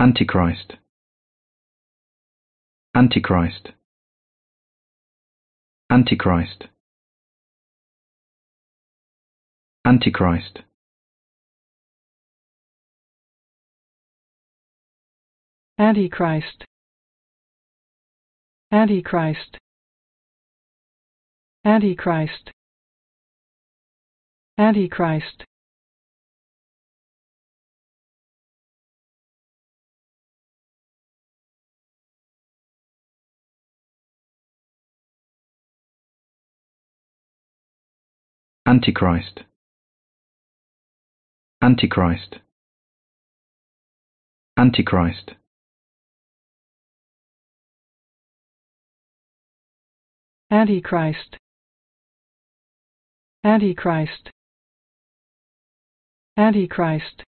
antichrist antichrist antichrist antichrist antichrist antichrist antichrist antichrist Antichrist Antichrist Antichrist Antichrist Antichrist Antichrist